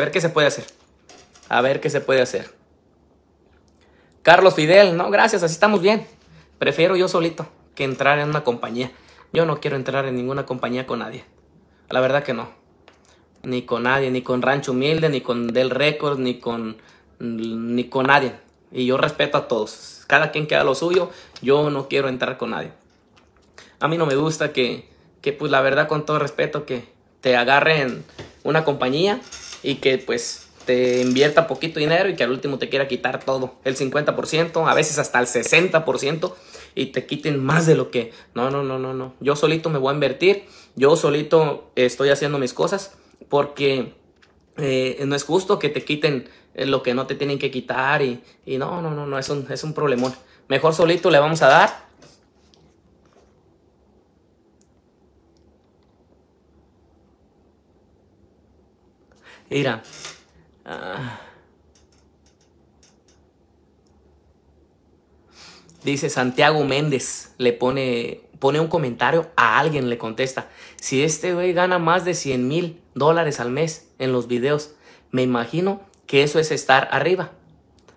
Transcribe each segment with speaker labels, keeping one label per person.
Speaker 1: A ver qué se puede hacer. A ver qué se puede hacer. Carlos Fidel, no, gracias, así estamos bien. Prefiero yo solito que entrar en una compañía. Yo no quiero entrar en ninguna compañía con nadie. La verdad que no. Ni con nadie, ni con Rancho Humilde, ni con Del Records, ni con, ni con nadie. Y yo respeto a todos. Cada quien queda lo suyo, yo no quiero entrar con nadie. A mí no me gusta que, que pues la verdad con todo respeto, que te agarren una compañía y que pues te invierta poquito dinero y que al último te quiera quitar todo, el 50%, a veces hasta el 60% y te quiten más de lo que... No, no, no, no, no. Yo solito me voy a invertir, yo solito estoy haciendo mis cosas porque eh, no es justo que te quiten eh, lo que no te tienen que quitar y, y no, no, no, no, es un, es un problemón. Mejor solito le vamos a dar Mira. Ah. Dice Santiago Méndez, le pone, pone un comentario, a alguien le contesta, si este güey gana más de 100 mil dólares al mes en los videos, me imagino que eso es estar arriba.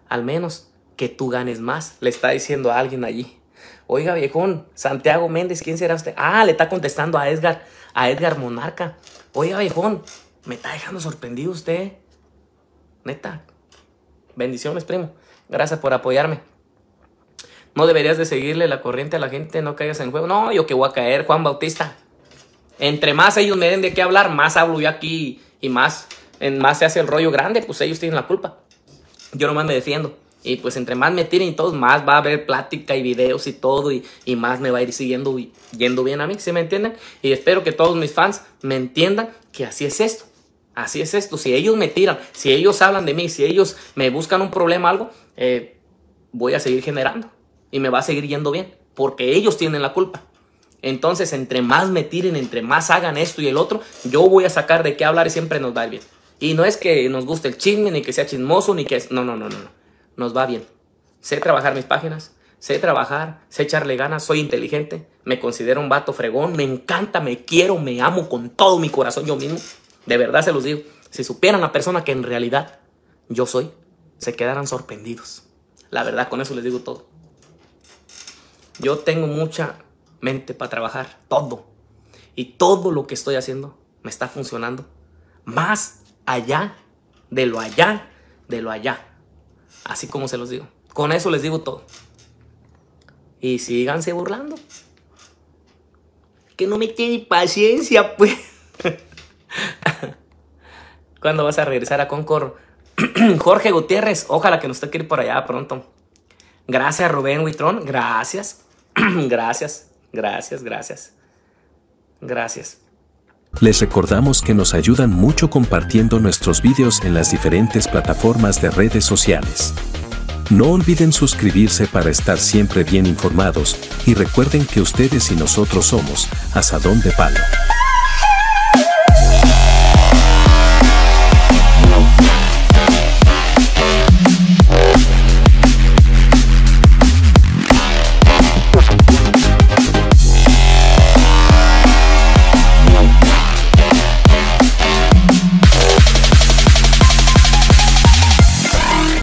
Speaker 1: Al menos que tú ganes más, le está diciendo a alguien allí. Oiga viejón, Santiago Méndez, ¿quién será usted? Ah, le está contestando a Edgar, a Edgar Monarca. Oiga viejón, me está dejando sorprendido usted. Neta. Bendiciones, primo. Gracias por apoyarme. No deberías de seguirle la corriente a la gente, no caigas en juego. No, yo que voy a caer, Juan Bautista. Entre más ellos me den de qué hablar, más hablo yo aquí y más, en más se hace el rollo grande, pues ellos tienen la culpa. Yo nomás me defiendo. Y pues entre más me tiren y todos, más va a haber plática y videos y todo, y, más me va a ir siguiendo y yendo bien a mí, ¿se me entienden? Y espero que todos mis fans me entiendan que así es esto. Así es esto. Si ellos me tiran, si ellos hablan de mí, si ellos me buscan un problema, algo, eh, voy a seguir generando y me va a seguir yendo bien porque ellos tienen la culpa. Entonces, entre más me tiren, entre más hagan esto y el otro, yo voy a sacar de qué hablar y siempre nos va bien. Y no es que nos guste el chisme, ni que sea chismoso, ni que es. No, no, no, no, no. Nos va bien. Sé trabajar mis páginas, sé trabajar, sé echarle ganas, soy inteligente, me considero un vato fregón, me encanta, me quiero, me amo con todo mi corazón yo mismo. De verdad se los digo. Si supieran la persona que en realidad yo soy, se quedaran sorprendidos. La verdad, con eso les digo todo. Yo tengo mucha mente para trabajar, todo. Y todo lo que estoy haciendo me está funcionando. Más allá de lo allá, de lo allá. Así como se los digo. Con eso les digo todo. Y síganse burlando. Que no me quede paciencia, pues. ¿Cuándo vas a regresar a Concord? Jorge Gutiérrez, ojalá que nos que ir por allá pronto. Gracias, Rubén Huitrón. Gracias. gracias, gracias, gracias. Gracias. Les recordamos que nos ayudan mucho compartiendo nuestros vídeos en las diferentes plataformas de redes sociales. No olviden suscribirse para estar siempre bien informados y recuerden que ustedes y nosotros somos Asadón de Palo.